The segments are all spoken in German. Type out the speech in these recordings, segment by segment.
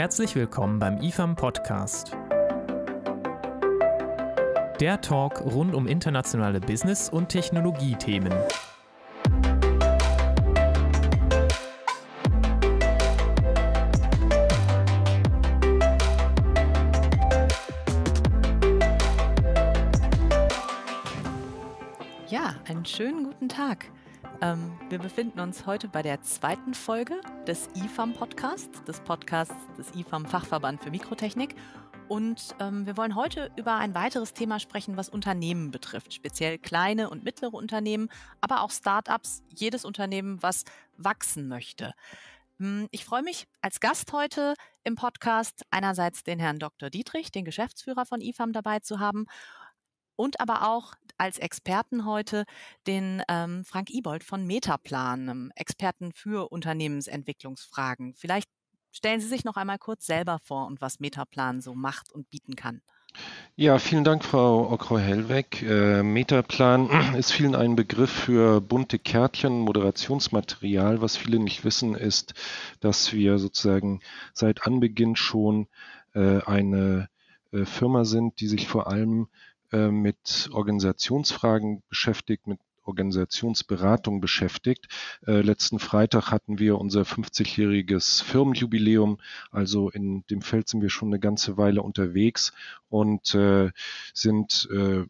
Herzlich willkommen beim IFAM Podcast. Der Talk rund um internationale Business- und Technologiethemen. Ja, einen schönen guten Tag. Ähm, wir befinden uns heute bei der zweiten Folge des IFAM Podcasts, des Podcasts des IFAM Fachverband für Mikrotechnik. Und ähm, wir wollen heute über ein weiteres Thema sprechen, was Unternehmen betrifft, speziell kleine und mittlere Unternehmen, aber auch Startups, jedes Unternehmen, was wachsen möchte. Hm, ich freue mich als Gast heute im Podcast einerseits den Herrn Dr. Dietrich, den Geschäftsführer von IFAM, dabei zu haben und aber auch als Experten heute den ähm, Frank Ibold von Metaplan, einem Experten für Unternehmensentwicklungsfragen. Vielleicht stellen Sie sich noch einmal kurz selber vor und was Metaplan so macht und bieten kann. Ja, vielen Dank, Frau Okro-Hellweg. Äh, Metaplan ist vielen ein Begriff für bunte Kärtchen, Moderationsmaterial. Was viele nicht wissen, ist, dass wir sozusagen seit Anbeginn schon äh, eine äh, Firma sind, die sich vor allem äh, mit Organisationsfragen beschäftigt, mit Organisationsberatung beschäftigt. Äh, letzten Freitag hatten wir unser 50-jähriges Firmenjubiläum. Also in dem Feld sind wir schon eine ganze Weile unterwegs und äh, sind äh,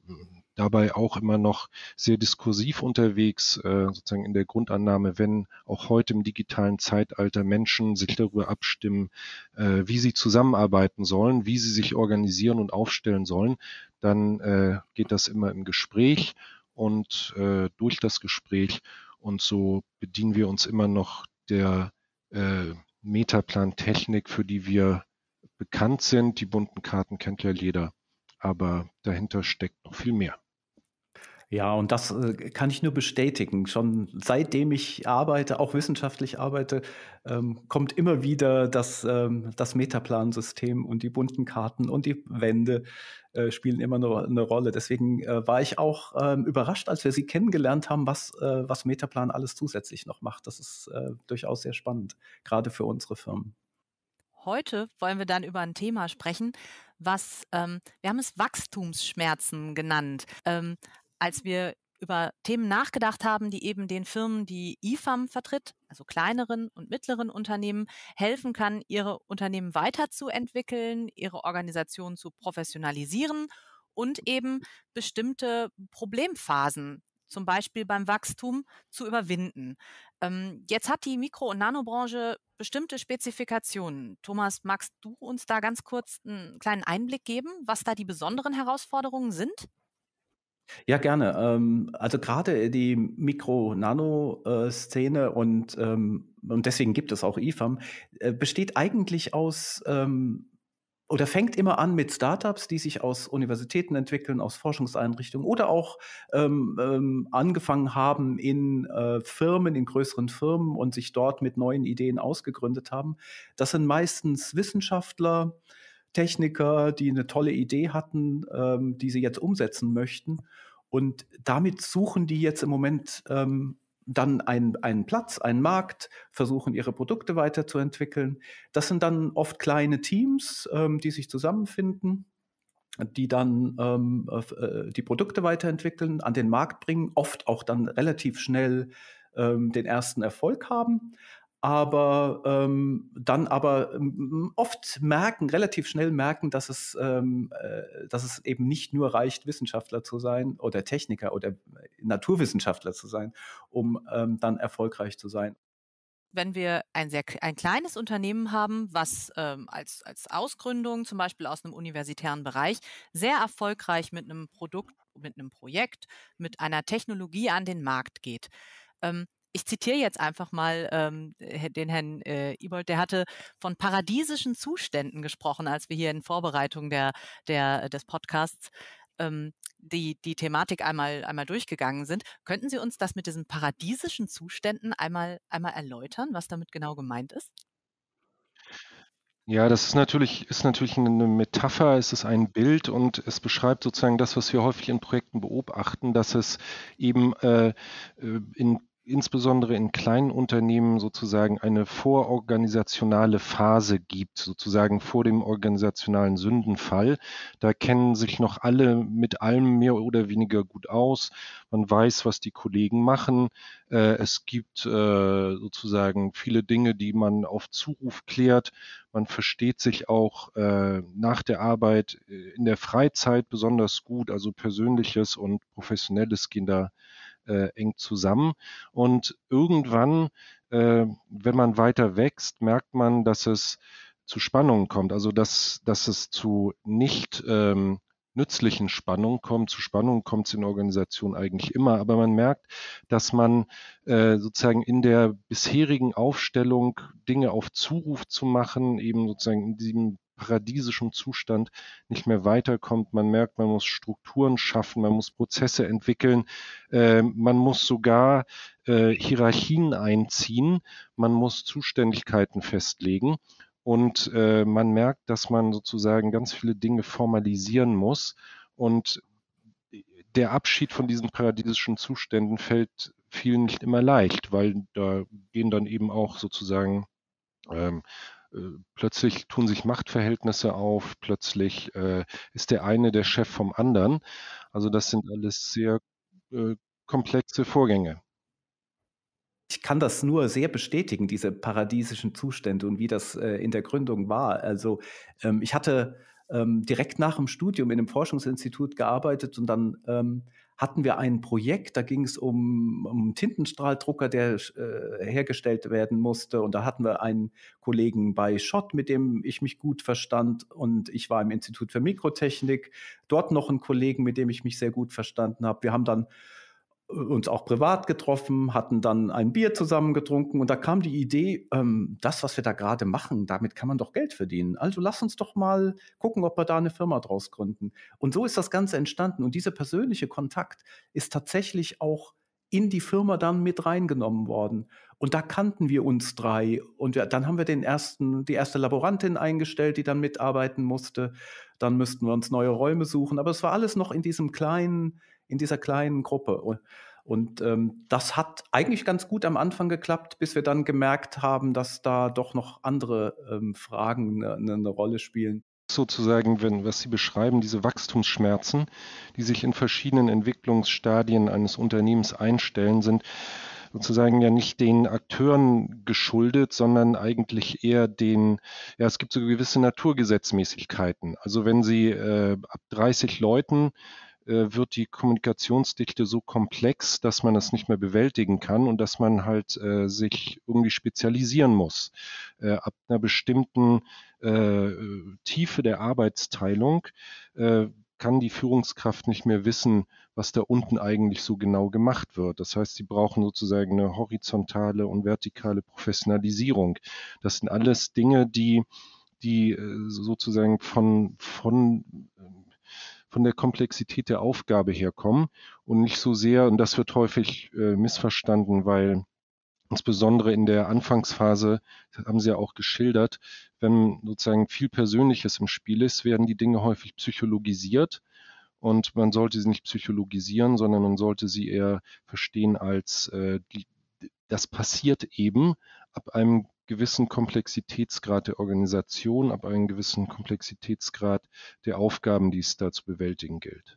dabei auch immer noch sehr diskursiv unterwegs, äh, sozusagen in der Grundannahme, wenn auch heute im digitalen Zeitalter Menschen sich darüber abstimmen, äh, wie sie zusammenarbeiten sollen, wie sie sich organisieren und aufstellen sollen, dann äh, geht das immer im Gespräch und äh, durch das Gespräch und so bedienen wir uns immer noch der äh, Metaplan-Technik, für die wir bekannt sind. Die bunten Karten kennt ja jeder aber dahinter steckt noch viel mehr. Ja, und das äh, kann ich nur bestätigen. Schon seitdem ich arbeite, auch wissenschaftlich arbeite, ähm, kommt immer wieder das, ähm, das Metaplansystem und die bunten Karten und die Wände äh, spielen immer eine, eine Rolle. Deswegen äh, war ich auch ähm, überrascht, als wir sie kennengelernt haben, was, was Metaplan alles zusätzlich noch macht. Das ist durchaus sehr spannend, gerade für unsere Firmen. Heute wollen wir dann über ein Thema sprechen, was ähm, wir haben es Wachstumsschmerzen genannt. Ähm, als wir über Themen nachgedacht haben, die eben den Firmen, die IFAM vertritt, also kleineren und mittleren Unternehmen, helfen kann, ihre Unternehmen weiterzuentwickeln, ihre Organisation zu professionalisieren und eben bestimmte Problemphasen zum Beispiel beim Wachstum zu überwinden. Ähm, jetzt hat die Mikro- und Nanobranche bestimmte Spezifikationen. Thomas, magst du uns da ganz kurz einen kleinen Einblick geben, was da die besonderen Herausforderungen sind? Ja, gerne. Ähm, also gerade äh, die Mikro-Nano-Szene äh, und, ähm, und deswegen gibt es auch IFAM, e äh, besteht eigentlich aus ähm, oder fängt immer an mit Startups, die sich aus Universitäten entwickeln, aus Forschungseinrichtungen oder auch angefangen haben in Firmen, in größeren Firmen und sich dort mit neuen Ideen ausgegründet haben. Das sind meistens Wissenschaftler, Techniker, die eine tolle Idee hatten, ähm, die sie jetzt umsetzen möchten. Und damit suchen die jetzt im Moment ähm, dann einen, einen Platz, einen Markt, versuchen ihre Produkte weiterzuentwickeln. Das sind dann oft kleine Teams, ähm, die sich zusammenfinden die dann ähm, äh, die Produkte weiterentwickeln, an den Markt bringen, oft auch dann relativ schnell ähm, den ersten Erfolg haben aber ähm, dann aber ähm, oft merken, relativ schnell merken, dass es, ähm, äh, dass es eben nicht nur reicht, Wissenschaftler zu sein oder Techniker oder Naturwissenschaftler zu sein, um ähm, dann erfolgreich zu sein. Wenn wir ein sehr ein kleines Unternehmen haben, was ähm, als, als Ausgründung zum Beispiel aus einem universitären Bereich sehr erfolgreich mit einem Produkt, mit einem Projekt, mit einer Technologie an den Markt geht, ähm, ich zitiere jetzt einfach mal ähm, den Herrn äh, Ibold, der hatte von paradiesischen Zuständen gesprochen, als wir hier in Vorbereitung der, der, des Podcasts ähm, die, die Thematik einmal, einmal durchgegangen sind. Könnten Sie uns das mit diesen paradiesischen Zuständen einmal, einmal erläutern, was damit genau gemeint ist? Ja, das ist natürlich, ist natürlich eine Metapher, es ist ein Bild und es beschreibt sozusagen das, was wir häufig in Projekten beobachten, dass es eben äh, äh in insbesondere in kleinen Unternehmen sozusagen eine vororganisationale Phase gibt, sozusagen vor dem organisationalen Sündenfall. Da kennen sich noch alle mit allem mehr oder weniger gut aus. Man weiß, was die Kollegen machen. Äh, es gibt äh, sozusagen viele Dinge, die man auf Zuruf klärt. Man versteht sich auch äh, nach der Arbeit in der Freizeit besonders gut. Also persönliches und professionelles gehen da äh, eng zusammen. Und irgendwann, äh, wenn man weiter wächst, merkt man, dass es zu Spannungen kommt, also dass, dass es zu nicht ähm, nützlichen Spannungen kommt. Zu Spannungen kommt es in Organisationen eigentlich immer, aber man merkt, dass man äh, sozusagen in der bisherigen Aufstellung Dinge auf Zuruf zu machen, eben sozusagen in diesem paradiesischem Zustand nicht mehr weiterkommt. Man merkt, man muss Strukturen schaffen, man muss Prozesse entwickeln, äh, man muss sogar äh, Hierarchien einziehen, man muss Zuständigkeiten festlegen. Und äh, man merkt, dass man sozusagen ganz viele Dinge formalisieren muss. Und der Abschied von diesen paradiesischen Zuständen fällt vielen nicht immer leicht, weil da gehen dann eben auch sozusagen ähm, äh, plötzlich tun sich Machtverhältnisse auf, plötzlich äh, ist der eine der Chef vom anderen. Also das sind alles sehr äh, komplexe Vorgänge. Ich kann das nur sehr bestätigen, diese paradiesischen Zustände und wie das in der Gründung war. Also ähm, ich hatte ähm, direkt nach dem Studium in einem Forschungsinstitut gearbeitet und dann ähm, hatten wir ein Projekt, da ging es um, um einen Tintenstrahldrucker, der äh, hergestellt werden musste. Und da hatten wir einen Kollegen bei Schott, mit dem ich mich gut verstand. Und ich war im Institut für Mikrotechnik, dort noch einen Kollegen, mit dem ich mich sehr gut verstanden habe. Wir haben dann uns auch privat getroffen, hatten dann ein Bier zusammen getrunken und da kam die Idee, ähm, das, was wir da gerade machen, damit kann man doch Geld verdienen. Also lass uns doch mal gucken, ob wir da eine Firma draus gründen. Und so ist das Ganze entstanden und dieser persönliche Kontakt ist tatsächlich auch in die Firma dann mit reingenommen worden. Und da kannten wir uns drei. Und wir, dann haben wir den ersten, die erste Laborantin eingestellt, die dann mitarbeiten musste. Dann müssten wir uns neue Räume suchen. Aber es war alles noch in diesem kleinen, in dieser kleinen Gruppe. Und, ähm, das hat eigentlich ganz gut am Anfang geklappt, bis wir dann gemerkt haben, dass da doch noch andere ähm, Fragen eine, eine ne Rolle spielen. Sozusagen, wenn, was Sie beschreiben, diese Wachstumsschmerzen, die sich in verschiedenen Entwicklungsstadien eines Unternehmens einstellen, sind sozusagen ja nicht den Akteuren geschuldet, sondern eigentlich eher den, ja, es gibt so gewisse Naturgesetzmäßigkeiten. Also wenn Sie äh, ab 30 Leuten äh, wird die Kommunikationsdichte so komplex, dass man das nicht mehr bewältigen kann und dass man halt äh, sich irgendwie spezialisieren muss. Äh, ab einer bestimmten äh, Tiefe der Arbeitsteilung äh, kann die Führungskraft nicht mehr wissen, was da unten eigentlich so genau gemacht wird. Das heißt, sie brauchen sozusagen eine horizontale und vertikale Professionalisierung. Das sind alles Dinge, die die äh, sozusagen von, von von der Komplexität der Aufgabe herkommen und nicht so sehr, und das wird häufig äh, missverstanden, weil insbesondere in der Anfangsphase, haben Sie ja auch geschildert, wenn sozusagen viel Persönliches im Spiel ist, werden die Dinge häufig psychologisiert. Und man sollte sie nicht psychologisieren, sondern man sollte sie eher verstehen als äh, die, das passiert eben ab einem gewissen Komplexitätsgrad der Organisation, ab einem gewissen Komplexitätsgrad der Aufgaben, die es da zu bewältigen gilt.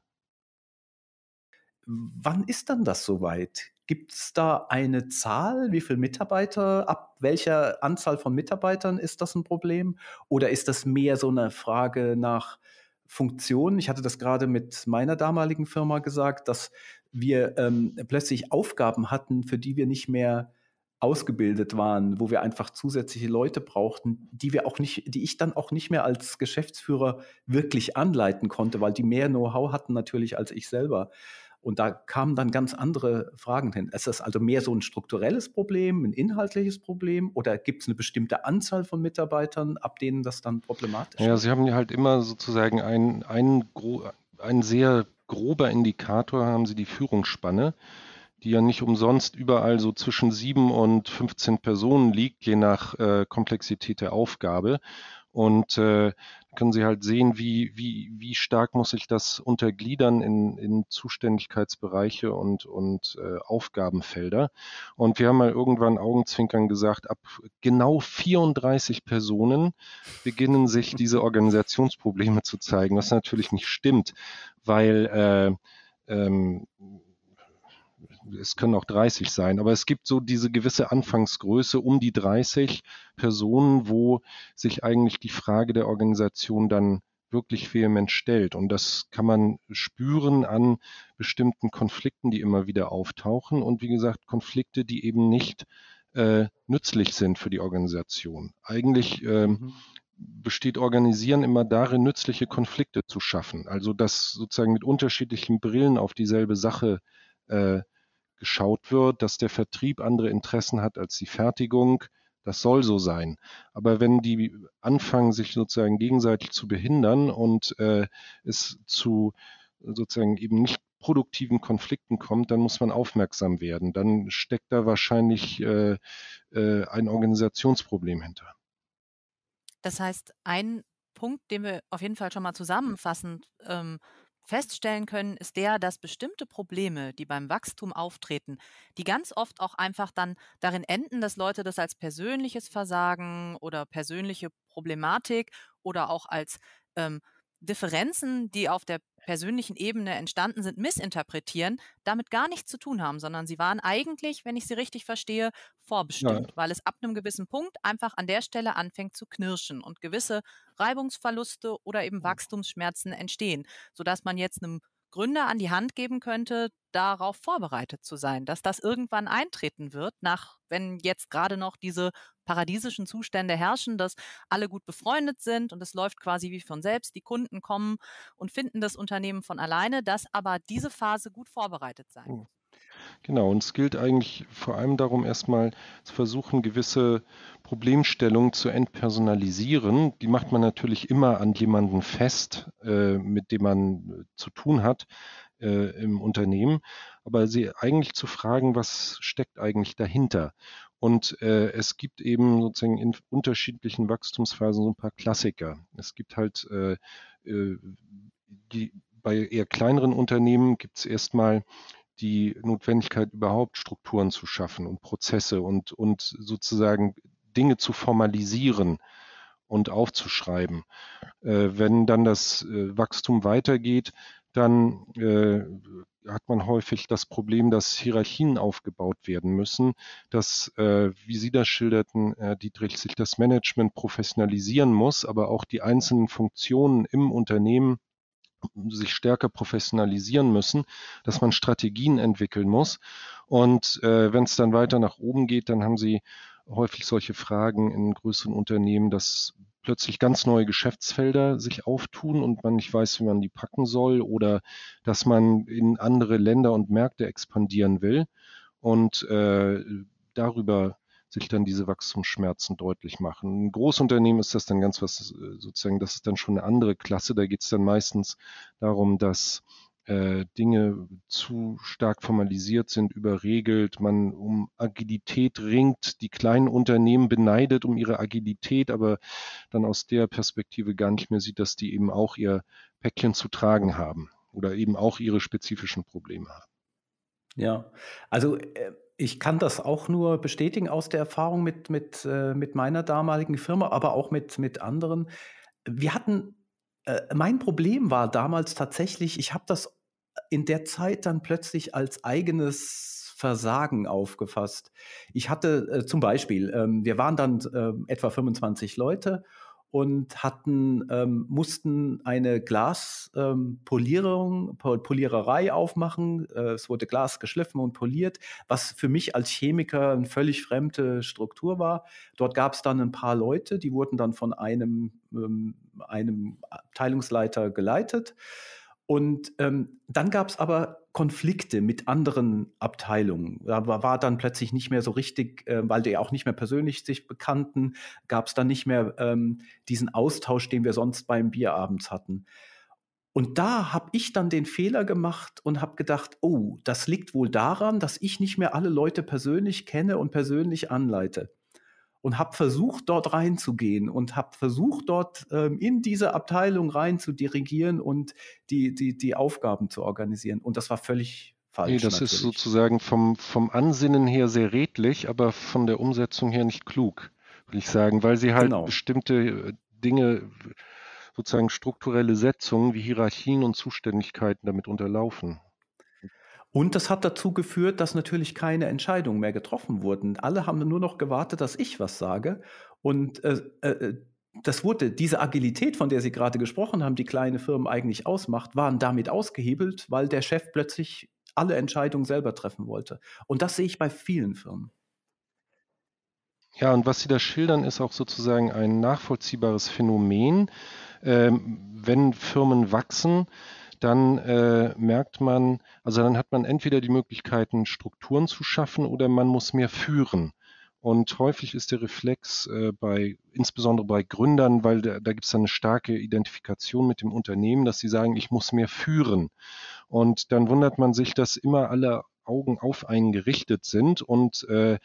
Wann ist dann das soweit? Gibt es da eine Zahl, wie viele Mitarbeiter, ab welcher Anzahl von Mitarbeitern ist das ein Problem? Oder ist das mehr so eine Frage nach Funktionen? Ich hatte das gerade mit meiner damaligen Firma gesagt, dass wir ähm, plötzlich Aufgaben hatten, für die wir nicht mehr ausgebildet waren, wo wir einfach zusätzliche Leute brauchten, die wir auch nicht, die ich dann auch nicht mehr als Geschäftsführer wirklich anleiten konnte, weil die mehr Know-how hatten natürlich als ich selber. Und da kamen dann ganz andere Fragen hin. Ist das also mehr so ein strukturelles Problem, ein inhaltliches Problem oder gibt es eine bestimmte Anzahl von Mitarbeitern, ab denen das dann problematisch ist? Ja, Sie haben ja halt immer sozusagen ein, ein, ein sehr grober Indikator, haben Sie die Führungsspanne die ja nicht umsonst überall so zwischen sieben und 15 Personen liegt, je nach äh, Komplexität der Aufgabe. Und äh, können Sie halt sehen, wie, wie, wie stark muss ich das untergliedern in, in Zuständigkeitsbereiche und, und äh, Aufgabenfelder. Und wir haben mal irgendwann Augenzwinkern gesagt, ab genau 34 Personen beginnen sich diese Organisationsprobleme zu zeigen, was natürlich nicht stimmt, weil äh, ähm, es können auch 30 sein, aber es gibt so diese gewisse Anfangsgröße um die 30 Personen, wo sich eigentlich die Frage der Organisation dann wirklich vehement stellt. Und das kann man spüren an bestimmten Konflikten, die immer wieder auftauchen. Und wie gesagt, Konflikte, die eben nicht äh, nützlich sind für die Organisation. Eigentlich äh, mhm. besteht Organisieren immer darin, nützliche Konflikte zu schaffen. Also dass sozusagen mit unterschiedlichen Brillen auf dieselbe Sache äh, geschaut wird, dass der Vertrieb andere Interessen hat als die Fertigung. Das soll so sein. Aber wenn die anfangen, sich sozusagen gegenseitig zu behindern und äh, es zu sozusagen eben nicht produktiven Konflikten kommt, dann muss man aufmerksam werden. Dann steckt da wahrscheinlich äh, äh, ein Organisationsproblem hinter. Das heißt, ein Punkt, den wir auf jeden Fall schon mal zusammenfassend ähm, feststellen können, ist der, dass bestimmte Probleme, die beim Wachstum auftreten, die ganz oft auch einfach dann darin enden, dass Leute das als persönliches Versagen oder persönliche Problematik oder auch als ähm, Differenzen, die auf der persönlichen Ebene entstanden sind, missinterpretieren, damit gar nichts zu tun haben, sondern sie waren eigentlich, wenn ich sie richtig verstehe, vorbestimmt, ja. weil es ab einem gewissen Punkt einfach an der Stelle anfängt zu knirschen und gewisse Reibungsverluste oder eben hm. Wachstumsschmerzen entstehen, sodass man jetzt einem Gründer an die Hand geben könnte, darauf vorbereitet zu sein, dass das irgendwann eintreten wird, nach wenn jetzt gerade noch diese paradiesischen Zustände herrschen, dass alle gut befreundet sind und es läuft quasi wie von selbst, die Kunden kommen und finden das Unternehmen von alleine, dass aber diese Phase gut vorbereitet sein oh. muss. Genau, und es gilt eigentlich vor allem darum, erstmal zu versuchen, gewisse Problemstellungen zu entpersonalisieren. Die macht man natürlich immer an jemanden fest, äh, mit dem man äh, zu tun hat äh, im Unternehmen, aber sie eigentlich zu fragen, was steckt eigentlich dahinter. Und äh, es gibt eben sozusagen in unterschiedlichen Wachstumsphasen so ein paar Klassiker. Es gibt halt äh, äh, die bei eher kleineren Unternehmen gibt es erstmal die Notwendigkeit, überhaupt Strukturen zu schaffen und Prozesse und, und sozusagen Dinge zu formalisieren und aufzuschreiben. Äh, wenn dann das äh, Wachstum weitergeht, dann äh, hat man häufig das Problem, dass Hierarchien aufgebaut werden müssen, dass, äh, wie Sie das schilderten, äh, Dietrich, sich das Management professionalisieren muss, aber auch die einzelnen Funktionen im Unternehmen sich stärker professionalisieren müssen, dass man Strategien entwickeln muss. Und äh, wenn es dann weiter nach oben geht, dann haben sie häufig solche Fragen in größeren Unternehmen, dass plötzlich ganz neue Geschäftsfelder sich auftun und man nicht weiß, wie man die packen soll oder dass man in andere Länder und Märkte expandieren will und äh, darüber sich dann diese Wachstumsschmerzen deutlich machen. Ein Großunternehmen ist das dann ganz was, äh, sozusagen, das ist dann schon eine andere Klasse. Da geht es dann meistens darum, dass äh, Dinge zu stark formalisiert sind, überregelt, man um Agilität ringt, die kleinen Unternehmen beneidet um ihre Agilität, aber dann aus der Perspektive gar nicht mehr sieht, dass die eben auch ihr Päckchen zu tragen haben oder eben auch ihre spezifischen Probleme haben. Ja, also äh, ich kann das auch nur bestätigen aus der Erfahrung mit, mit, äh, mit meiner damaligen Firma, aber auch mit, mit anderen. Wir hatten, äh, mein Problem war damals tatsächlich, ich habe das in der Zeit dann plötzlich als eigenes Versagen aufgefasst. Ich hatte äh, zum Beispiel, ähm, wir waren dann äh, etwa 25 Leute und hatten, ähm, mussten eine Glaspolierung, ähm, Poliererei aufmachen. Äh, es wurde Glas geschliffen und poliert, was für mich als Chemiker eine völlig fremde Struktur war. Dort gab es dann ein paar Leute, die wurden dann von einem, ähm, einem Abteilungsleiter geleitet. Und ähm, dann gab es aber Konflikte mit anderen Abteilungen. Da war dann plötzlich nicht mehr so richtig, äh, weil die auch nicht mehr persönlich sich bekannten, gab es dann nicht mehr ähm, diesen Austausch, den wir sonst beim Bier abends hatten. Und da habe ich dann den Fehler gemacht und habe gedacht, oh, das liegt wohl daran, dass ich nicht mehr alle Leute persönlich kenne und persönlich anleite und habe versucht, dort reinzugehen und habe versucht, dort ähm, in diese Abteilung rein zu dirigieren und die, die, die Aufgaben zu organisieren. Und das war völlig falsch. Nee, das natürlich. ist sozusagen vom, vom Ansinnen her sehr redlich, aber von der Umsetzung her nicht klug, würde ich sagen, weil sie halt genau. bestimmte äh, Dinge, sozusagen strukturelle Setzungen wie Hierarchien und Zuständigkeiten damit unterlaufen. Und das hat dazu geführt, dass natürlich keine Entscheidungen mehr getroffen wurden. Alle haben nur noch gewartet, dass ich was sage. Und äh, äh, das wurde, diese Agilität, von der Sie gerade gesprochen haben, die kleine Firmen eigentlich ausmacht, waren damit ausgehebelt, weil der Chef plötzlich alle Entscheidungen selber treffen wollte. Und das sehe ich bei vielen Firmen. Ja, und was Sie da schildern, ist auch sozusagen ein nachvollziehbares Phänomen. Ähm, wenn Firmen wachsen, dann äh, merkt man, also dann hat man entweder die Möglichkeiten, Strukturen zu schaffen oder man muss mehr führen. Und häufig ist der Reflex äh, bei, insbesondere bei Gründern, weil da, da gibt es eine starke Identifikation mit dem Unternehmen, dass sie sagen, ich muss mehr führen. Und dann wundert man sich, dass immer alle Augen auf einen gerichtet sind und äh,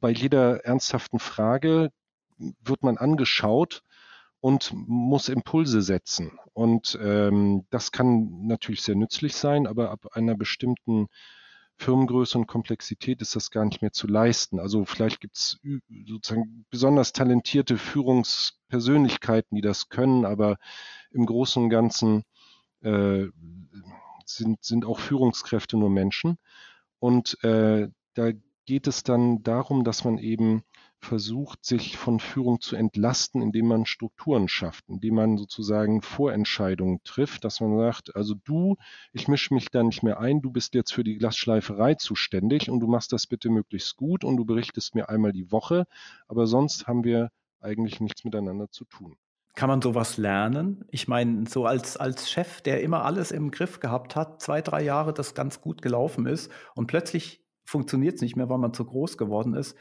bei jeder ernsthaften Frage wird man angeschaut und muss Impulse setzen. Und ähm, das kann natürlich sehr nützlich sein, aber ab einer bestimmten Firmengröße und Komplexität ist das gar nicht mehr zu leisten. Also vielleicht gibt es sozusagen besonders talentierte Führungspersönlichkeiten, die das können, aber im Großen und Ganzen äh, sind, sind auch Führungskräfte nur Menschen. Und äh, da geht es dann darum, dass man eben versucht, sich von Führung zu entlasten, indem man Strukturen schafft, indem man sozusagen Vorentscheidungen trifft, dass man sagt, also du, ich mische mich da nicht mehr ein, du bist jetzt für die Glasschleiferei zuständig und du machst das bitte möglichst gut und du berichtest mir einmal die Woche, aber sonst haben wir eigentlich nichts miteinander zu tun. Kann man sowas lernen? Ich meine, so als, als Chef, der immer alles im Griff gehabt hat, zwei, drei Jahre das ganz gut gelaufen ist und plötzlich funktioniert es nicht mehr, weil man zu groß geworden ist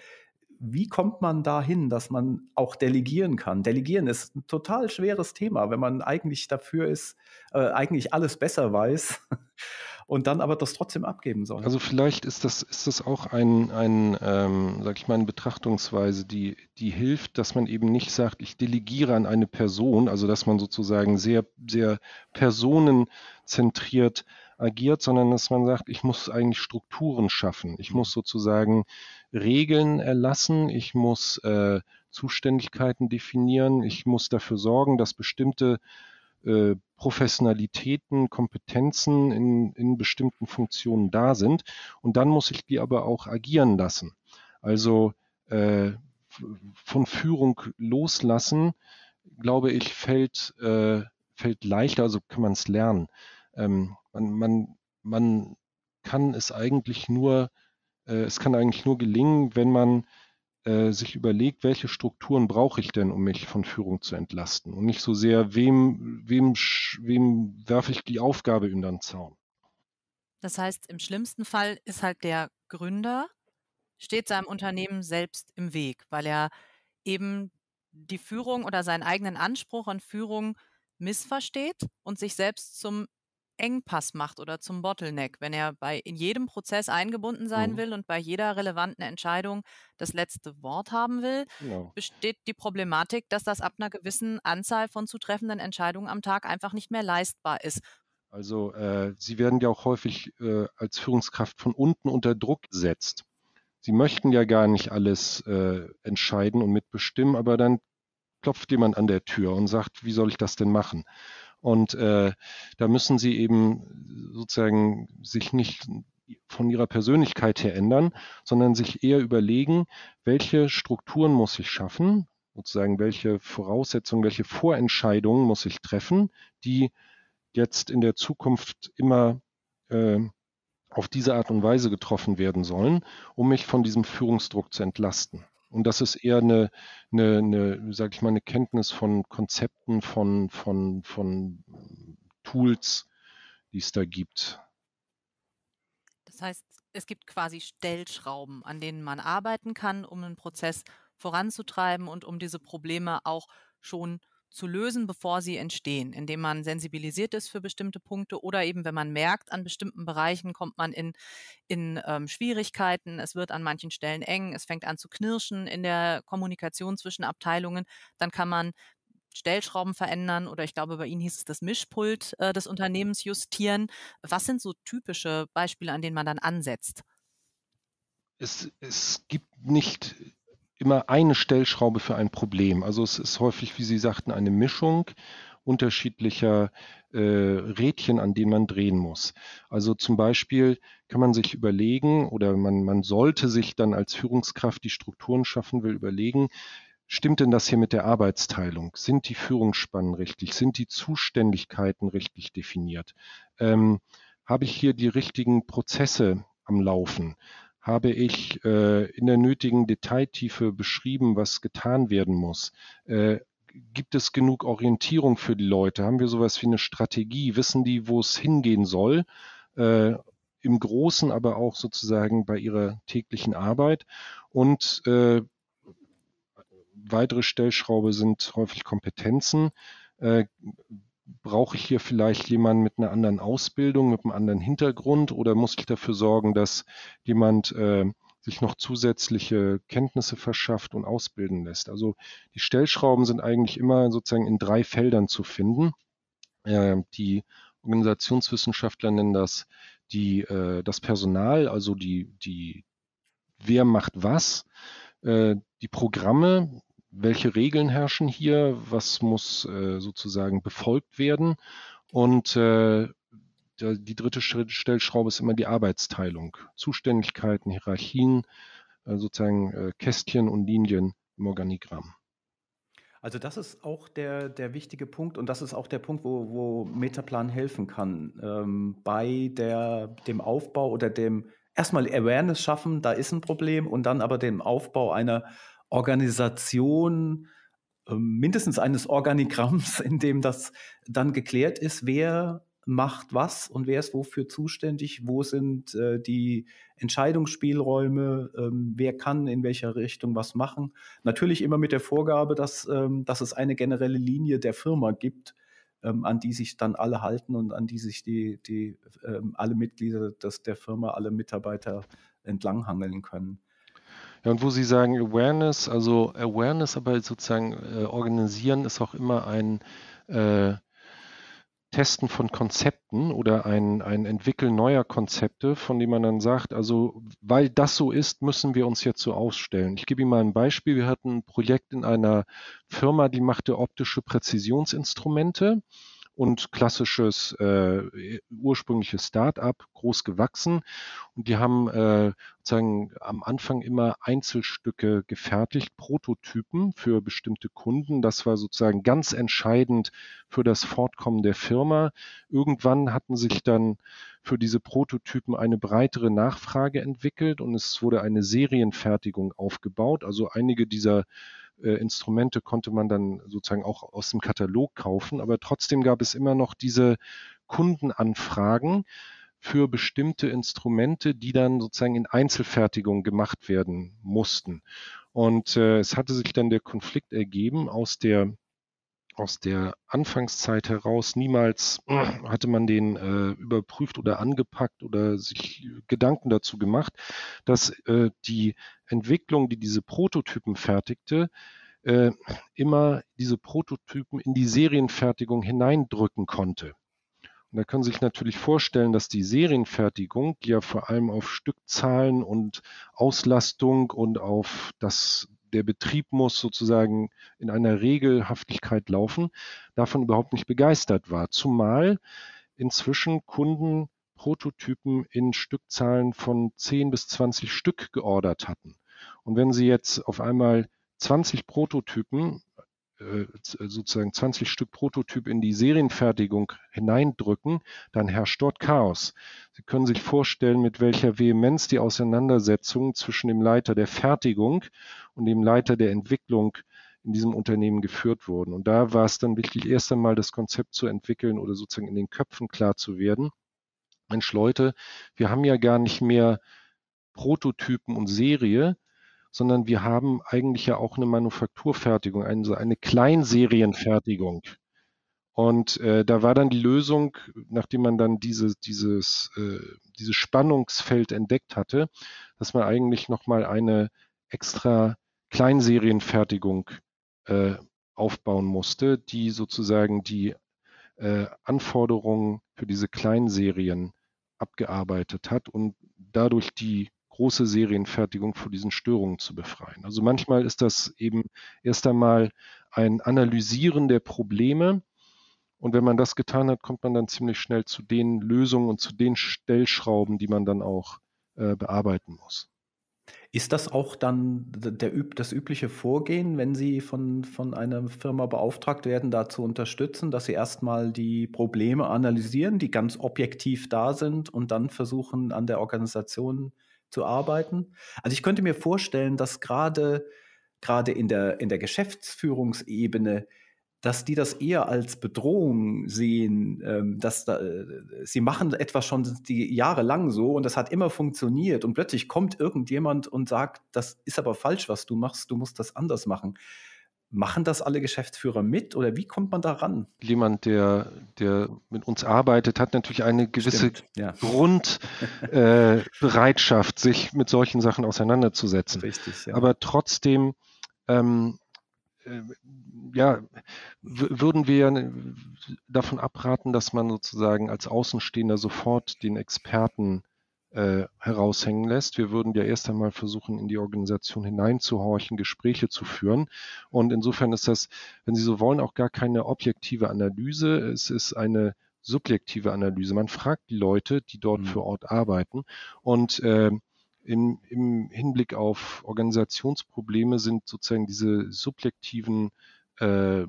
wie kommt man dahin, dass man auch delegieren kann? Delegieren ist ein total schweres Thema, wenn man eigentlich dafür ist, äh, eigentlich alles besser weiß und dann aber das trotzdem abgeben soll. Also vielleicht ist das, ist das auch ein, ein ähm, sag ich mal, eine Betrachtungsweise, die, die hilft, dass man eben nicht sagt, ich delegiere an eine Person, also dass man sozusagen sehr, sehr personenzentriert agiert, sondern dass man sagt, ich muss eigentlich Strukturen schaffen. Ich muss mhm. sozusagen Regeln erlassen, ich muss äh, Zuständigkeiten definieren, ich muss dafür sorgen, dass bestimmte äh, Professionalitäten, Kompetenzen in, in bestimmten Funktionen da sind und dann muss ich die aber auch agieren lassen. Also äh, von Führung loslassen, glaube ich, fällt, äh, fällt leichter, also kann man es lernen. Ähm, man, man, man kann es eigentlich nur äh, es kann eigentlich nur gelingen, wenn man äh, sich überlegt, welche Strukturen brauche ich denn, um mich von Führung zu entlasten und nicht so sehr, wem, wem, wem werfe ich die Aufgabe in den Zaun. Das heißt, im schlimmsten Fall ist halt der Gründer, steht seinem Unternehmen selbst im Weg, weil er eben die Führung oder seinen eigenen Anspruch an Führung missversteht und sich selbst zum Engpass macht oder zum Bottleneck, wenn er bei in jedem Prozess eingebunden sein mhm. will und bei jeder relevanten Entscheidung das letzte Wort haben will, genau. besteht die Problematik, dass das ab einer gewissen Anzahl von zutreffenden Entscheidungen am Tag einfach nicht mehr leistbar ist. Also äh, Sie werden ja auch häufig äh, als Führungskraft von unten unter Druck gesetzt. Sie möchten ja gar nicht alles äh, entscheiden und mitbestimmen, aber dann klopft jemand an der Tür und sagt, wie soll ich das denn machen? Und äh, da müssen sie eben sozusagen sich nicht von ihrer Persönlichkeit her ändern, sondern sich eher überlegen, welche Strukturen muss ich schaffen, sozusagen welche Voraussetzungen, welche Vorentscheidungen muss ich treffen, die jetzt in der Zukunft immer äh, auf diese Art und Weise getroffen werden sollen, um mich von diesem Führungsdruck zu entlasten. Und das ist eher eine, eine, eine sage ich mal, eine Kenntnis von Konzepten, von, von, von Tools, die es da gibt. Das heißt, es gibt quasi Stellschrauben, an denen man arbeiten kann, um einen Prozess voranzutreiben und um diese Probleme auch schon zu zu lösen, bevor sie entstehen, indem man sensibilisiert ist für bestimmte Punkte oder eben, wenn man merkt, an bestimmten Bereichen kommt man in, in ähm, Schwierigkeiten, es wird an manchen Stellen eng, es fängt an zu knirschen in der Kommunikation zwischen Abteilungen, dann kann man Stellschrauben verändern oder ich glaube, bei Ihnen hieß es das Mischpult äh, des mhm. Unternehmens justieren. Was sind so typische Beispiele, an denen man dann ansetzt? Es, es gibt nicht immer eine Stellschraube für ein Problem. Also es ist häufig, wie Sie sagten, eine Mischung unterschiedlicher äh, Rädchen, an denen man drehen muss. Also zum Beispiel kann man sich überlegen oder man, man sollte sich dann als Führungskraft, die Strukturen schaffen will, überlegen, Stimmt denn das hier mit der Arbeitsteilung? Sind die Führungsspannen richtig? Sind die Zuständigkeiten richtig definiert? Ähm, habe ich hier die richtigen Prozesse am Laufen? habe ich äh, in der nötigen Detailtiefe beschrieben, was getan werden muss? Äh, gibt es genug Orientierung für die Leute? Haben wir sowas wie eine Strategie? Wissen die, wo es hingehen soll? Äh, Im Großen, aber auch sozusagen bei ihrer täglichen Arbeit. Und äh, weitere Stellschraube sind häufig Kompetenzen. Äh, brauche ich hier vielleicht jemanden mit einer anderen Ausbildung, mit einem anderen Hintergrund oder muss ich dafür sorgen, dass jemand äh, sich noch zusätzliche Kenntnisse verschafft und ausbilden lässt? Also die Stellschrauben sind eigentlich immer sozusagen in drei Feldern zu finden. Äh, die Organisationswissenschaftler nennen das die, äh, das Personal, also die, die, wer macht was, äh, die Programme, welche Regeln herrschen hier, was muss äh, sozusagen befolgt werden. Und äh, die dritte Stellschraube ist immer die Arbeitsteilung. Zuständigkeiten, Hierarchien, äh, sozusagen äh, Kästchen und Linien im Organigramm. Also das ist auch der, der wichtige Punkt und das ist auch der Punkt, wo, wo Metaplan helfen kann. Ähm, bei der, dem Aufbau oder dem erstmal Awareness schaffen, da ist ein Problem und dann aber dem Aufbau einer Organisation ähm, mindestens eines Organigramms, in dem das dann geklärt ist, wer macht was und wer ist wofür zuständig, wo sind äh, die Entscheidungsspielräume, ähm, wer kann in welcher Richtung was machen. Natürlich immer mit der Vorgabe, dass, ähm, dass es eine generelle Linie der Firma gibt, ähm, an die sich dann alle halten und an die sich die, die ähm, alle Mitglieder des, der Firma, alle Mitarbeiter entlanghangeln können. Ja, und wo Sie sagen Awareness, also Awareness, aber sozusagen äh, organisieren ist auch immer ein äh, Testen von Konzepten oder ein, ein Entwickeln neuer Konzepte, von dem man dann sagt, also weil das so ist, müssen wir uns jetzt so ausstellen. Ich gebe Ihnen mal ein Beispiel. Wir hatten ein Projekt in einer Firma, die machte optische Präzisionsinstrumente und klassisches äh, ursprüngliches Start-up, groß gewachsen. Und die haben äh, sozusagen am Anfang immer Einzelstücke gefertigt, Prototypen für bestimmte Kunden. Das war sozusagen ganz entscheidend für das Fortkommen der Firma. Irgendwann hatten sich dann für diese Prototypen eine breitere Nachfrage entwickelt und es wurde eine Serienfertigung aufgebaut. Also einige dieser äh, Instrumente konnte man dann sozusagen auch aus dem Katalog kaufen, aber trotzdem gab es immer noch diese Kundenanfragen für bestimmte Instrumente, die dann sozusagen in Einzelfertigung gemacht werden mussten. Und äh, es hatte sich dann der Konflikt ergeben aus der aus der Anfangszeit heraus niemals äh, hatte man den äh, überprüft oder angepackt oder sich Gedanken dazu gemacht, dass äh, die Entwicklung, die diese Prototypen fertigte, äh, immer diese Prototypen in die Serienfertigung hineindrücken konnte. Und da können Sie sich natürlich vorstellen, dass die Serienfertigung die ja vor allem auf Stückzahlen und Auslastung und auf das der Betrieb muss sozusagen in einer Regelhaftigkeit laufen, davon überhaupt nicht begeistert war. Zumal inzwischen Kunden Prototypen in Stückzahlen von 10 bis 20 Stück geordert hatten. Und wenn Sie jetzt auf einmal 20 Prototypen, äh, äh, sozusagen 20 Stück Prototyp in die Serienfertigung hineindrücken, dann herrscht dort Chaos. Sie können sich vorstellen, mit welcher Vehemenz die Auseinandersetzungen zwischen dem Leiter der Fertigung und dem Leiter der Entwicklung in diesem Unternehmen geführt wurden. Und da war es dann wichtig, erst einmal das Konzept zu entwickeln oder sozusagen in den Köpfen klar zu werden. Mensch, Leute, wir haben ja gar nicht mehr Prototypen und Serie, sondern wir haben eigentlich ja auch eine Manufakturfertigung, also eine Kleinserienfertigung. Und äh, da war dann die Lösung, nachdem man dann diese, dieses, äh, dieses Spannungsfeld entdeckt hatte, dass man eigentlich nochmal eine extra Kleinserienfertigung äh, aufbauen musste, die sozusagen die äh, Anforderungen für diese Kleinserien abgearbeitet hat und dadurch die große Serienfertigung vor diesen Störungen zu befreien. Also manchmal ist das eben erst einmal ein Analysieren der Probleme. Und wenn man das getan hat, kommt man dann ziemlich schnell zu den Lösungen und zu den Stellschrauben, die man dann auch äh, bearbeiten muss. Ist das auch dann der, das übliche Vorgehen, wenn Sie von, von einer Firma beauftragt werden, da zu unterstützen, dass Sie erstmal die Probleme analysieren, die ganz objektiv da sind und dann versuchen, an der Organisation äh, zu arbeiten. Also ich könnte mir vorstellen, dass gerade gerade in der, in der Geschäftsführungsebene, dass die das eher als Bedrohung sehen, ähm, dass da, äh, sie machen etwas schon die Jahre lang so und das hat immer funktioniert und plötzlich kommt irgendjemand und sagt, das ist aber falsch, was du machst, du musst das anders machen. Machen das alle Geschäftsführer mit oder wie kommt man daran? Jemand, der, der mit uns arbeitet, hat natürlich eine gewisse ja. Grundbereitschaft, äh, sich mit solchen Sachen auseinanderzusetzen. Richtig, ja. Aber trotzdem, ähm, äh, ja, würden wir davon abraten, dass man sozusagen als Außenstehender sofort den Experten äh, heraushängen lässt. Wir würden ja erst einmal versuchen, in die Organisation hineinzuhorchen, Gespräche zu führen. Und insofern ist das, wenn Sie so wollen, auch gar keine objektive Analyse. Es ist eine subjektive Analyse. Man fragt die Leute, die dort mhm. vor Ort arbeiten. Und äh, im, im, Hinblick auf Organisationsprobleme sind sozusagen diese subjektiven äh,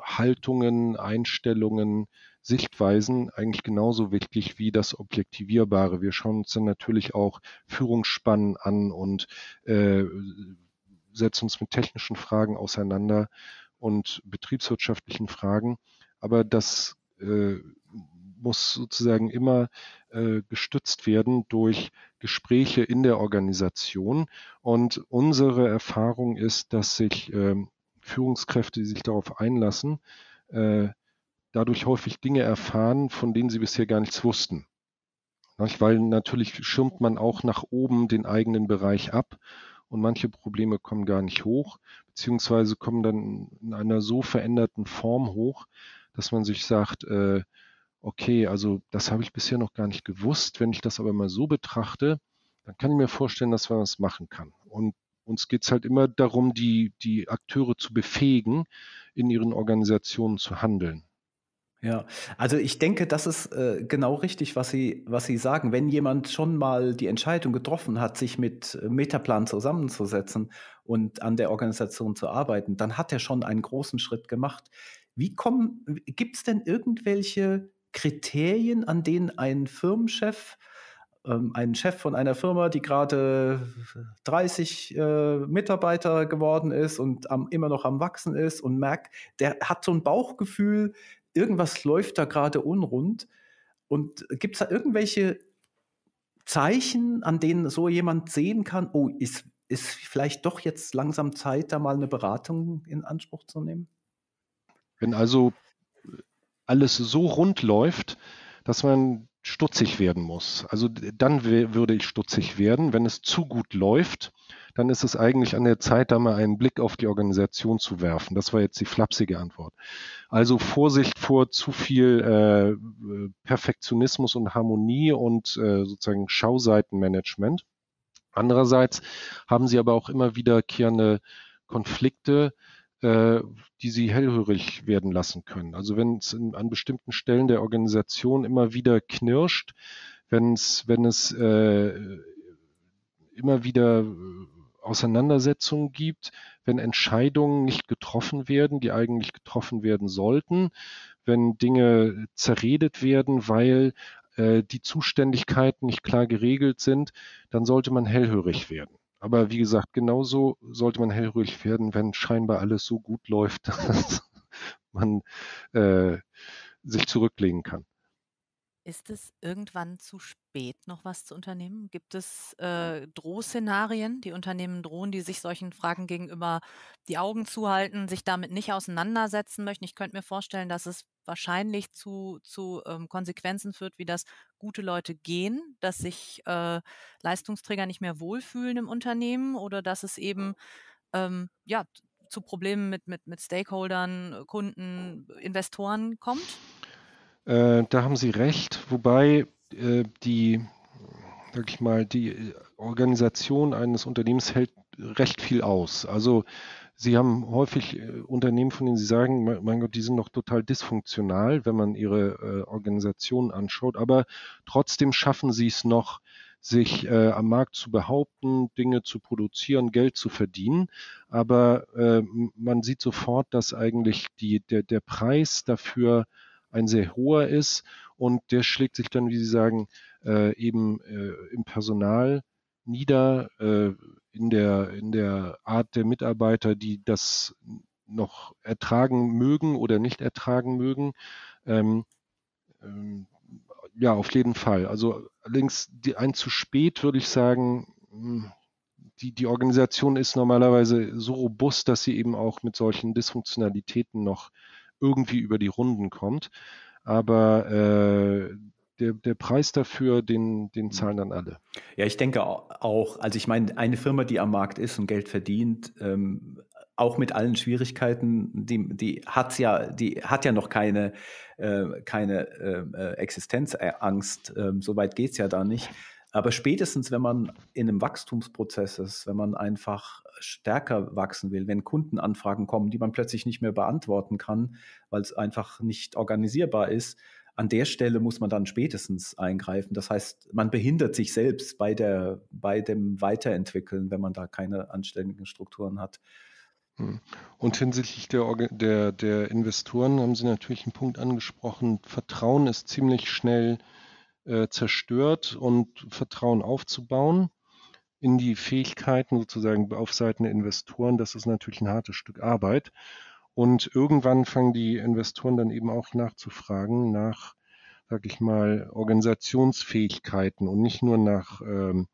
Haltungen, Einstellungen, Sichtweisen eigentlich genauso wichtig wie das Objektivierbare. Wir schauen uns dann natürlich auch Führungsspannen an und äh, setzen uns mit technischen Fragen auseinander und betriebswirtschaftlichen Fragen. Aber das äh, muss sozusagen immer äh, gestützt werden durch Gespräche in der Organisation. Und unsere Erfahrung ist, dass sich äh, Führungskräfte, die sich darauf einlassen, äh, dadurch häufig Dinge erfahren, von denen sie bisher gar nichts wussten. Weil natürlich schirmt man auch nach oben den eigenen Bereich ab und manche Probleme kommen gar nicht hoch, beziehungsweise kommen dann in einer so veränderten Form hoch, dass man sich sagt, äh, okay, also das habe ich bisher noch gar nicht gewusst. Wenn ich das aber mal so betrachte, dann kann ich mir vorstellen, dass man das machen kann. Und uns geht es halt immer darum, die, die Akteure zu befähigen, in ihren Organisationen zu handeln. Ja, also ich denke, das ist äh, genau richtig, was Sie, was Sie sagen. Wenn jemand schon mal die Entscheidung getroffen hat, sich mit äh, Metaplan zusammenzusetzen und an der Organisation zu arbeiten, dann hat er schon einen großen Schritt gemacht. Wie kommen, gibt es denn irgendwelche Kriterien, an denen ein Firmenchef, ähm, ein Chef von einer Firma, die gerade 30 äh, Mitarbeiter geworden ist und am, immer noch am Wachsen ist und merkt, der hat so ein Bauchgefühl, irgendwas läuft da gerade unrund. Und gibt es da irgendwelche Zeichen, an denen so jemand sehen kann, oh, ist, ist vielleicht doch jetzt langsam Zeit, da mal eine Beratung in Anspruch zu nehmen? Wenn also alles so rund läuft, dass man stutzig werden muss. Also dann würde ich stutzig werden, wenn es zu gut läuft, dann ist es eigentlich an der Zeit, da mal einen Blick auf die Organisation zu werfen. Das war jetzt die flapsige Antwort. Also Vorsicht vor zu viel äh, äh Perfektionismus und Harmonie und äh, sozusagen Schauseitenmanagement. Andererseits haben sie aber auch immer wiederkehrende Konflikte, äh, die sie hellhörig werden lassen können. Also wenn es an bestimmten Stellen der Organisation immer wieder knirscht, wenn es, wenn es äh, immer wieder äh, Auseinandersetzungen gibt, wenn Entscheidungen nicht getroffen werden, die eigentlich getroffen werden sollten, wenn Dinge zerredet werden, weil äh, die Zuständigkeiten nicht klar geregelt sind, dann sollte man hellhörig werden. Aber wie gesagt, genauso sollte man hellhörig werden, wenn scheinbar alles so gut läuft, dass man äh, sich zurücklegen kann. Ist es irgendwann zu spät, noch was zu unternehmen? Gibt es äh, Drohszenarien, die Unternehmen drohen, die sich solchen Fragen gegenüber die Augen zuhalten, sich damit nicht auseinandersetzen möchten? Ich könnte mir vorstellen, dass es wahrscheinlich zu, zu ähm, Konsequenzen führt, wie dass gute Leute gehen, dass sich äh, Leistungsträger nicht mehr wohlfühlen im Unternehmen oder dass es eben ähm, ja zu Problemen mit, mit, mit Stakeholdern, Kunden, Investoren kommt? Äh, da haben Sie recht, wobei äh, die, sag ich mal, die Organisation eines Unternehmens hält recht viel aus. Also Sie haben häufig äh, Unternehmen, von denen Sie sagen, mein Gott, die sind noch total dysfunktional, wenn man ihre äh, Organisation anschaut, aber trotzdem schaffen sie es noch, sich äh, am Markt zu behaupten, Dinge zu produzieren, Geld zu verdienen. Aber äh, man sieht sofort, dass eigentlich die, der, der Preis dafür ein sehr hoher ist und der schlägt sich dann, wie Sie sagen, äh, eben äh, im Personal nieder, äh, in, der, in der Art der Mitarbeiter, die das noch ertragen mögen oder nicht ertragen mögen. Ähm, ähm, ja, auf jeden Fall. Also allerdings die, ein zu spät, würde ich sagen, hm, die, die, Organisation ist normalerweise so robust, dass sie eben auch mit solchen Dysfunktionalitäten noch irgendwie über die Runden kommt. Aber äh, der, der, Preis dafür, den, den mhm. zahlen dann alle. Ja, ich denke auch, also ich meine, eine Firma, die am Markt ist und Geld verdient, ähm, auch mit allen Schwierigkeiten, die, die hat ja, die hat ja noch keine, äh, keine äh, äh Existenzangst. Ähm, so weit geht es ja da nicht. Aber spätestens, wenn man in einem Wachstumsprozess ist, wenn man einfach stärker wachsen will, wenn Kundenanfragen kommen, die man plötzlich nicht mehr beantworten kann, weil es einfach nicht organisierbar ist, an der Stelle muss man dann spätestens eingreifen. Das heißt, man behindert sich selbst bei, der, bei dem Weiterentwickeln, wenn man da keine anständigen Strukturen hat. Hm. Und hinsichtlich der, der, der Investoren haben Sie natürlich einen Punkt angesprochen. Vertrauen ist ziemlich schnell äh, zerstört und Vertrauen aufzubauen in die Fähigkeiten sozusagen auf Seiten der Investoren, das ist natürlich ein hartes Stück Arbeit. Und irgendwann fangen die Investoren dann eben auch nachzufragen nach, sag ich mal, Organisationsfähigkeiten und nicht nur nach ähm,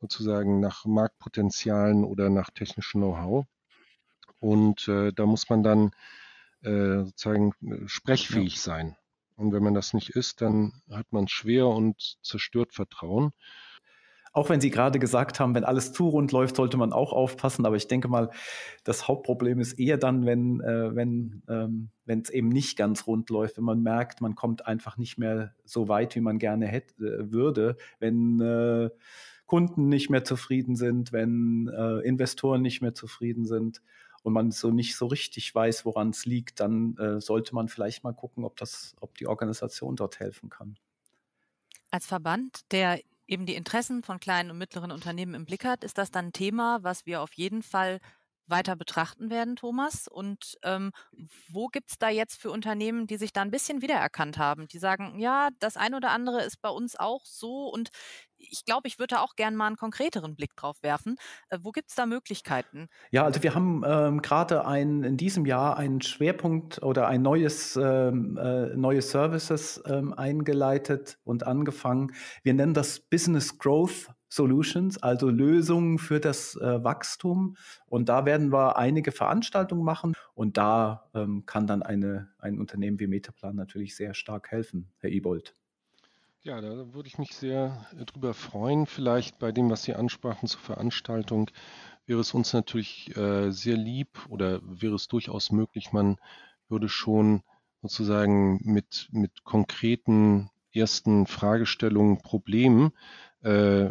sozusagen nach Marktpotenzialen oder nach technischem Know-how. Und äh, da muss man dann äh, sozusagen äh, sprechfähig ja. sein. Und wenn man das nicht ist, dann hat man es schwer und zerstört Vertrauen. Auch wenn Sie gerade gesagt haben, wenn alles zu rund läuft, sollte man auch aufpassen. Aber ich denke mal, das Hauptproblem ist eher dann, wenn äh, wenn ähm, es eben nicht ganz rund läuft, wenn man merkt, man kommt einfach nicht mehr so weit, wie man gerne hätte äh, würde, wenn äh, Kunden nicht mehr zufrieden sind, wenn äh, Investoren nicht mehr zufrieden sind und man so nicht so richtig weiß, woran es liegt, dann äh, sollte man vielleicht mal gucken, ob das, ob die Organisation dort helfen kann. Als Verband, der eben die Interessen von kleinen und mittleren Unternehmen im Blick hat, ist das dann ein Thema, was wir auf jeden Fall weiter betrachten werden, Thomas? Und ähm, wo gibt es da jetzt für Unternehmen, die sich da ein bisschen wiedererkannt haben, die sagen, ja, das eine oder andere ist bei uns auch so und ich glaube, ich würde da auch gerne mal einen konkreteren Blick drauf werfen. Äh, wo gibt es da Möglichkeiten? Ja, also wir haben ähm, gerade in diesem Jahr einen Schwerpunkt oder ein neues, ähm, äh, neue Services ähm, eingeleitet und angefangen. Wir nennen das Business Growth Solutions, also Lösungen für das äh, Wachstum. Und da werden wir einige Veranstaltungen machen. Und da ähm, kann dann eine, ein Unternehmen wie Metaplan natürlich sehr stark helfen, Herr Ebold. Ja, da würde ich mich sehr äh, drüber freuen. Vielleicht bei dem, was Sie ansprachen zur Veranstaltung, wäre es uns natürlich äh, sehr lieb oder wäre es durchaus möglich, man würde schon sozusagen mit, mit konkreten ersten Fragestellungen, Problemen äh,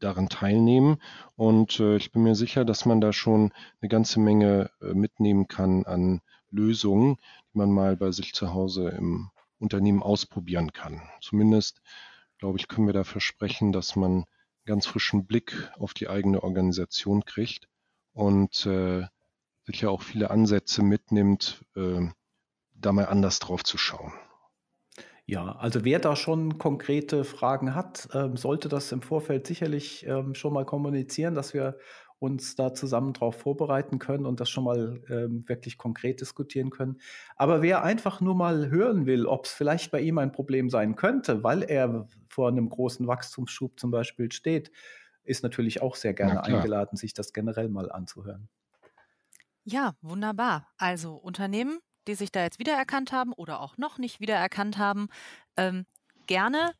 daran teilnehmen. Und äh, ich bin mir sicher, dass man da schon eine ganze Menge äh, mitnehmen kann an Lösungen, die man mal bei sich zu Hause im Unternehmen ausprobieren kann. Zumindest, glaube ich, können wir da versprechen, dass man einen ganz frischen Blick auf die eigene Organisation kriegt und äh, sicher auch viele Ansätze mitnimmt, äh, da mal anders drauf zu schauen. Ja, also wer da schon konkrete Fragen hat, ähm, sollte das im Vorfeld sicherlich ähm, schon mal kommunizieren, dass wir uns da zusammen drauf vorbereiten können und das schon mal ähm, wirklich konkret diskutieren können. Aber wer einfach nur mal hören will, ob es vielleicht bei ihm ein Problem sein könnte, weil er vor einem großen Wachstumsschub zum Beispiel steht, ist natürlich auch sehr gerne eingeladen, sich das generell mal anzuhören. Ja, wunderbar. Also Unternehmen, die sich da jetzt wiedererkannt haben oder auch noch nicht wiedererkannt haben, ähm, gerne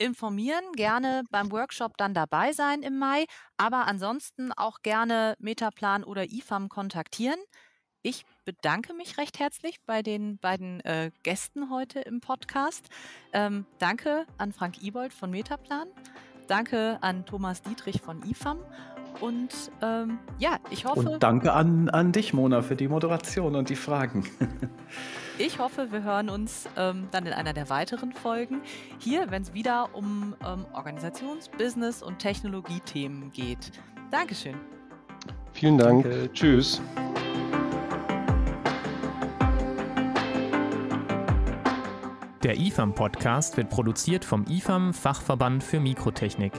informieren, gerne beim Workshop dann dabei sein im Mai, aber ansonsten auch gerne Metaplan oder IFAM kontaktieren. Ich bedanke mich recht herzlich bei den beiden äh, Gästen heute im Podcast. Ähm, danke an Frank Ibold von Metaplan. Danke an Thomas Dietrich von IFAM und ähm, ja, ich hoffe. Und danke an, an dich, Mona, für die Moderation und die Fragen. ich hoffe, wir hören uns ähm, dann in einer der weiteren Folgen hier, wenn es wieder um ähm, Organisations-, Business- und Technologiethemen geht. Dankeschön. Vielen Dank. Danke. Tschüss. Der IFAM-Podcast wird produziert vom IFAM Fachverband für Mikrotechnik.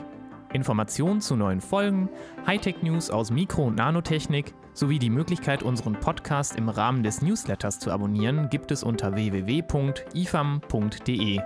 Informationen zu neuen Folgen, Hightech-News aus Mikro- und Nanotechnik sowie die Möglichkeit, unseren Podcast im Rahmen des Newsletters zu abonnieren, gibt es unter www.ifam.de.